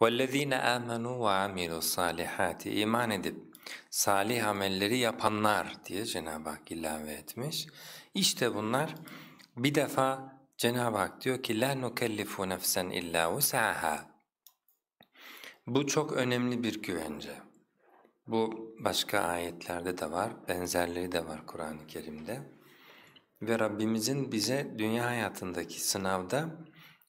وَالَّذ۪ينَ آمَنُوا وَعَمِلُوا الصَّالِحَاتِ iman edip salih amelleri yapanlar diye Cenab-ı Hak ilave etmiş. İşte bunlar bir defa Cenab-ı Hak diyor ki لَا نُكَلِّفُ نَفْسًا اِلَّا وُسَعَهَا Bu çok önemli bir güvence. Bu başka ayetlerde de var, benzerleri de var Kur'an-ı Kerim'de. Ve Rabbimizin bize dünya hayatındaki sınavda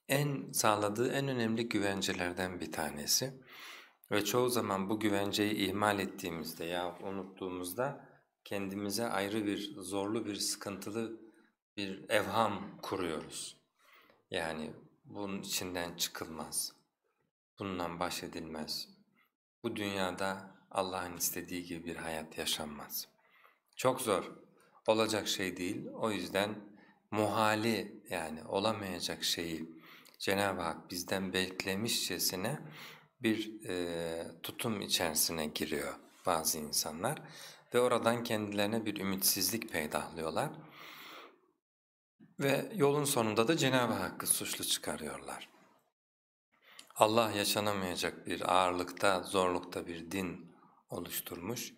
en sağladığı en önemli güvencelerden bir tanesi. Ve çoğu zaman bu güvenceyi ihmal ettiğimizde ya unuttuğumuzda kendimize ayrı bir zorlu bir sıkıntılı bir evham kuruyoruz. Yani bunun içinden çıkılmaz, bundan baş edilmez. bu dünyada Allah'ın istediği gibi bir hayat yaşanmaz. Çok zor, olacak şey değil o yüzden muhali yani olamayacak şeyi Cenab-ı Hak bizden beklemişçesine bir e, tutum içerisine giriyor bazı insanlar ve oradan kendilerine bir ümitsizlik peydahlıyorlar ve yolun sonunda da Cenab-ı Hakk'ı suçlu çıkarıyorlar. Allah yaşanamayacak bir ağırlıkta, zorlukta bir din oluşturmuş.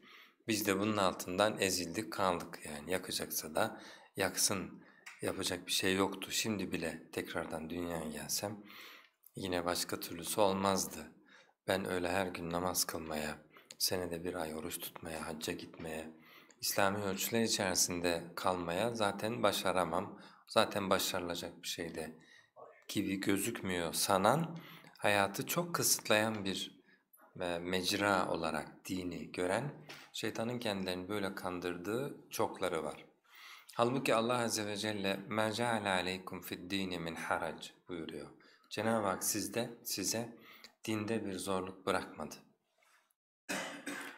Biz de bunun altından ezildik, kaldık yani yakacaksa da yaksın Yapacak bir şey yoktu. Şimdi bile tekrardan dünyaya gelsem yine başka türlüsü olmazdı. Ben öyle her gün namaz kılmaya, senede bir ay oruç tutmaya, hacca gitmeye, İslami ölçüler içerisinde kalmaya zaten başaramam, zaten başarılacak bir şey de gibi gözükmüyor sanan, hayatı çok kısıtlayan bir e, mecra olarak dini gören, şeytanın kendilerini böyle kandırdığı çokları var. Halbuki Allah Azze ve Celle مَا جَعَلَ عَلَيْكُمْ فِي الدِّينِ مِنْ حَرَجٍ buyuruyor. Cenab-ı Hak sizde, size dinde bir zorluk bırakmadı.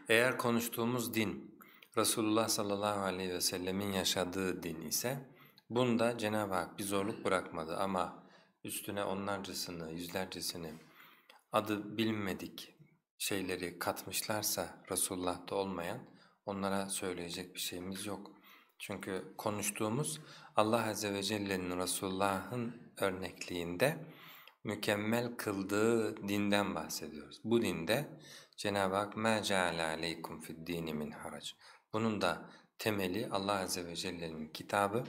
Eğer konuştuğumuz din, Resulullah sallallahu aleyhi ve sellemin yaşadığı din ise bunda Cenab-ı Hak bir zorluk bırakmadı ama üstüne onlarcasını, yüzlercesini adı bilmedik şeyleri katmışlarsa Resulullah'ta olmayan onlara söyleyecek bir şeyimiz yok. Çünkü konuştuğumuz Allah Azze ve Celle'nin Resulullah'ın örnekliğinde mükemmel kıldığı dinden bahsediyoruz. Bu dinde Cenab-ı Hak مَا جَعَلَ عَلَيْكُمْ فِي الدِّينِ مِنْ حَرَجٍ Bunun da temeli Allah Azze ve Celle'nin kitabı,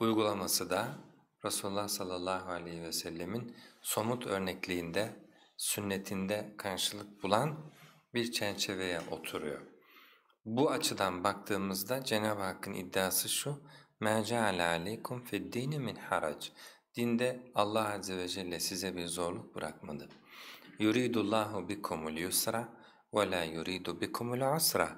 uygulaması da Resulullah sallallahu aleyhi ve sellemin somut örnekliğinde, sünnetinde karşılık bulan bir çerçeveye oturuyor. Bu açıdan baktığımızda Cenab-ı Hakk'ın iddiası şu, مَا جَعَلَ عَلَيْكُمْ فِي الدِّينِ مِنْ Dinde Allah Azze ve Celle size bir zorluk bırakmadı. يُرِيدُ اللّٰهُ بِكُمُ الْيُسْرَ وَلَا يُرِيدُ بِكُمُ الْعُسْرَ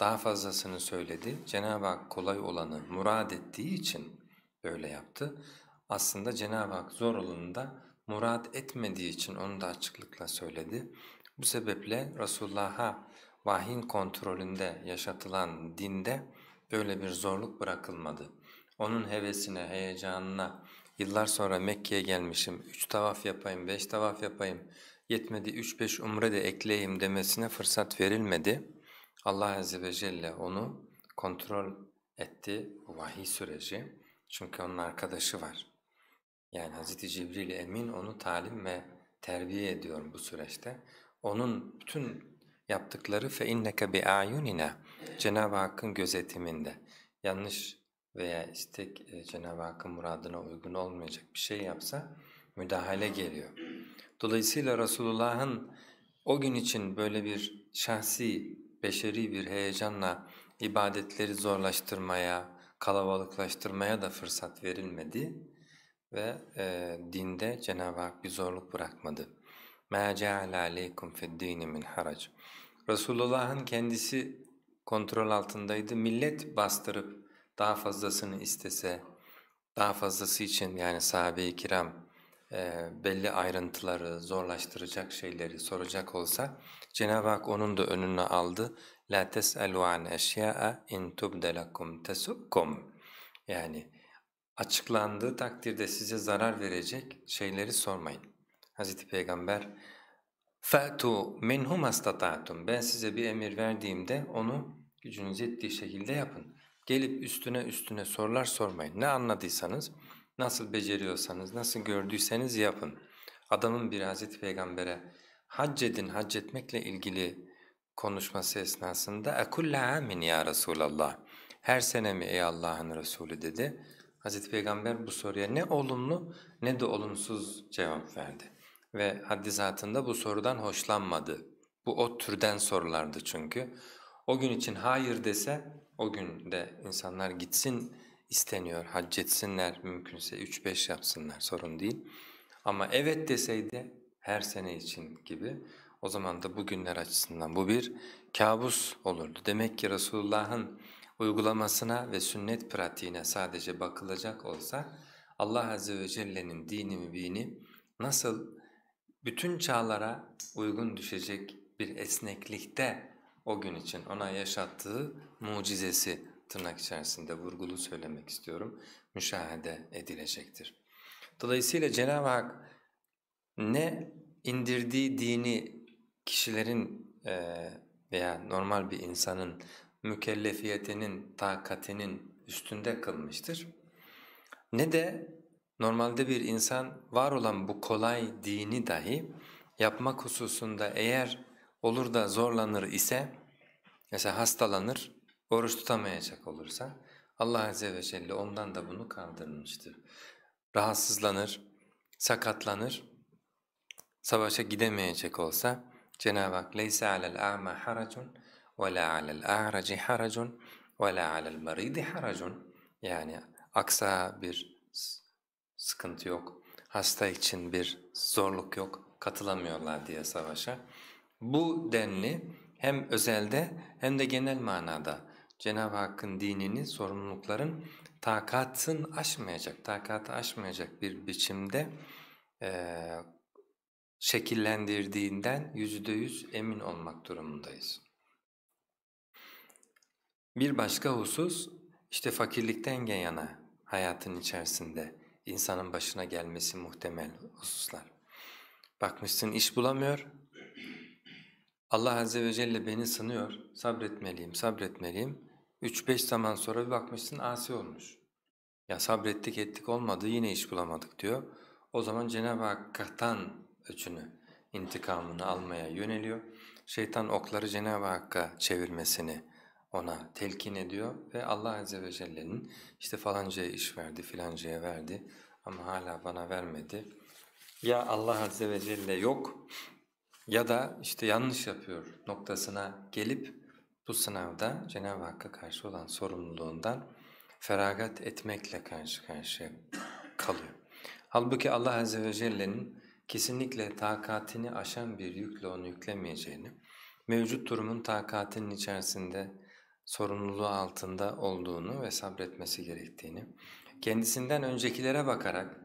Daha fazlasını söyledi, Cenab-ı Hak kolay olanı murad ettiği için böyle yaptı. Aslında Cenab-ı Hak zor olanı da murad etmediği için onu da açıklıkla söyledi. Bu sebeple Resulullah'a vahyin kontrolünde yaşatılan dinde böyle bir zorluk bırakılmadı. Onun hevesine, heyecanına, yıllar sonra Mekke'ye gelmişim, üç tavaf yapayım, beş tavaf yapayım, yetmedi üç beş umre de ekleyeyim demesine fırsat verilmedi. Allah Azze ve Celle onu kontrol etti bu vahiy süreci. Çünkü onun arkadaşı var. Yani Hz. Cibril Emin onu talim ve terbiye ediyor bu süreçte. Onun bütün yaptıkları fe inneke bi ayunina Cenab-ı Hakk'ın gözetiminde yanlış veya istek e, Cenab-ı Hakk'ın muradına uygun olmayacak bir şey yapsa müdahale geliyor. Dolayısıyla Resulullah'ın o gün için böyle bir şahsi, beşeri bir heyecanla ibadetleri zorlaştırmaya, kalabalıklaştırmaya da fırsat verilmedi ve e, dinde Cenab-ı Hak bir zorluk bırakmadı. مَا جَعَلَ عَلَيْكُمْ فِي الدِّينِ مِنْ حَرَجٍ Resulullah'ın kendisi kontrol altındaydı. Millet bastırıp daha fazlasını istese, daha fazlası için yani sahabe-i kiram e, belli ayrıntıları, zorlaştıracak şeyleri soracak olsa Cenab-ı Hak onun da önünü aldı. لَا تَسْأَلُوا عَنْ اَشْيَاءَ اِنْ تُبْدَلَكُمْ تَسُبْكُمْ Yani açıklandığı takdirde size zarar verecek şeyleri sormayın. Hazreti Peygamber فَأْتُوا مِنْهُمْ اَسْتَطَعْتُمْ Ben size bir emir verdiğimde onu gücünüz yettiği şekilde yapın. Gelip üstüne üstüne sorular sormayın. Ne anladıysanız, nasıl beceriyorsanız, nasıl gördüyseniz yapın. Adamın bir Hazreti Peygamber'e hac edin, hac etmekle ilgili konuşması esnasında اَكُلَّ عَامٍ ya Resulallah her sene mi ey Allah'ın Resulü dedi. Hazreti Peygamber bu soruya ne olumlu ne de olumsuz cevap verdi ve haddi zatında bu sorudan hoşlanmadı. Bu o türden sorulardı çünkü. O gün için hayır dese o gün de insanlar gitsin isteniyor, hac etsinler mümkünse 3-5 yapsınlar sorun değil. Ama evet deseydi her sene için gibi o zaman da bugünler açısından bu bir kabus olurdu. Demek ki Resulullah'ın uygulamasına ve sünnet pratiğine sadece bakılacak olsa Allah Azze ve Celle'nin dini mübini nasıl bütün çağlara uygun düşecek bir esneklikte o gün için ona yaşattığı mucizesi tırnak içerisinde vurgulu söylemek istiyorum, müşahede edilecektir. Dolayısıyla Cenab-ı Hak ne indirdiği dini kişilerin e, veya normal bir insanın mükellefiyetinin, takatinin üstünde kılmıştır ne de Normalde bir insan var olan bu kolay dini dahi yapmak hususunda eğer olur da zorlanır ise, mesela hastalanır, oruç tutamayacak olursa Allah Azze ve Celle ondan da bunu kaldırmıştır. Rahatsızlanır, sakatlanır, savaşa gidemeyecek olsa Cenab-ı Hak لَيْسَ عَلَى الْاَعْمَى حَرَجٌ وَلَا عَلَى الْاَعْرَجِ حَرَجٌ وَلَا عَلَى الْمَرِيدِ حَرَجٌ Yani aksa bir sıkıntı yok, hasta için bir zorluk yok, katılamıyorlar diye savaşa. Bu denli hem özelde hem de genel manada Cenab-ı Hakk'ın dinini sorumlulukların takatın aşmayacak, takatı aşmayacak bir biçimde e, şekillendirdiğinden yüzde yüz emin olmak durumundayız. Bir başka husus işte fakirlikten yana hayatın içerisinde insanın başına gelmesi muhtemel hususlar. Bakmışsın iş bulamıyor, Allah Azze ve Celle beni sınıyor, sabretmeliyim, sabretmeliyim. 3-5 zaman sonra bir bakmışsın asi olmuş. Ya sabrettik ettik olmadı yine iş bulamadık diyor. O zaman Cenab-ı Hakk'tan öçünü, intikamını almaya yöneliyor. Şeytan okları Cenab-ı Hakk'a çevirmesini ona telkin ediyor ve Allah Azze ve Celle'nin işte falancaya iş verdi, filancaya verdi ama hala bana vermedi. Ya Allah Azze ve Celle yok ya da işte yanlış yapıyor noktasına gelip bu sınavda Cenab-ı Hakk'a karşı olan sorumluluğundan feragat etmekle karşı karşıya kalıyor. Halbuki Allah Azze ve Celle'nin kesinlikle takatini aşan bir yükle onu yüklemeyeceğini, mevcut durumun takatinin içerisinde sorumluluğu altında olduğunu ve sabretmesi gerektiğini, kendisinden öncekilere bakarak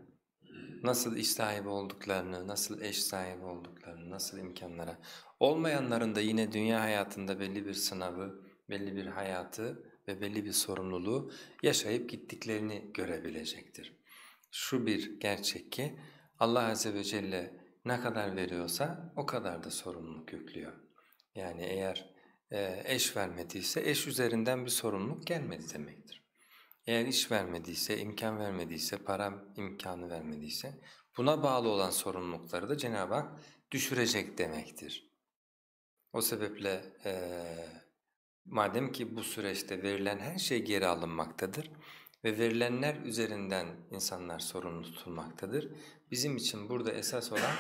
nasıl iş sahibi olduklarını, nasıl eş sahibi olduklarını, nasıl imkanlara, olmayanların da yine dünya hayatında belli bir sınavı, belli bir hayatı ve belli bir sorumluluğu yaşayıp gittiklerini görebilecektir. Şu bir gerçek ki Allah Azze ve Celle ne kadar veriyorsa o kadar da sorumluluk yüklüyor. Yani eğer e, eş vermediyse eş üzerinden bir sorumluluk gelmedi demektir. Eğer iş vermediyse, imkan vermediyse, para imkanı vermediyse buna bağlı olan sorumlulukları da Cenab-ı Hak düşürecek demektir. O sebeple e, madem ki bu süreçte verilen her şey geri alınmaktadır ve verilenler üzerinden insanlar sorumlu tutulmaktadır, bizim için burada esas olan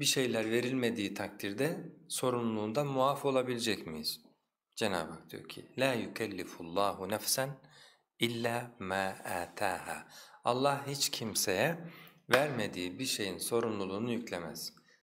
bir şeyler verilmediği takdirde sorumluluğunda muaf olabilecek miyiz? Cenab-ı Hak diyor ki la yukellifullahu nefsen illa ma ataha. Allah hiç kimseye vermediği bir şeyin sorumluluğunu yüklemez.